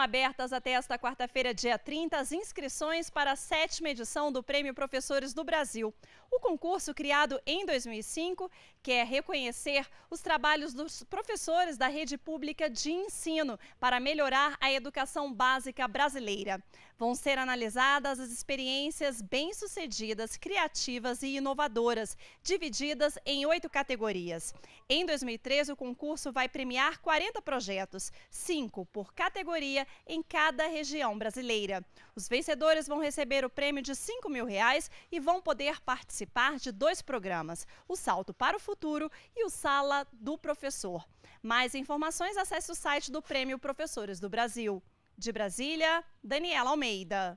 abertas até esta quarta-feira, dia 30, as inscrições para a sétima edição do Prêmio Professores do Brasil. O concurso, criado em 2005, quer reconhecer os trabalhos dos professores da rede pública de ensino para melhorar a educação básica brasileira. Vão ser analisadas as experiências bem-sucedidas, criativas e inovadoras, divididas em oito categorias. Em 2013, o concurso vai premiar 40 projetos, cinco por categoria em cada região brasileira. Os vencedores vão receber o prêmio de 5 mil reais e vão poder participar de dois programas, o Salto para o Futuro e o Sala do Professor. Mais informações, acesse o site do Prêmio Professores do Brasil. De Brasília, Daniela Almeida.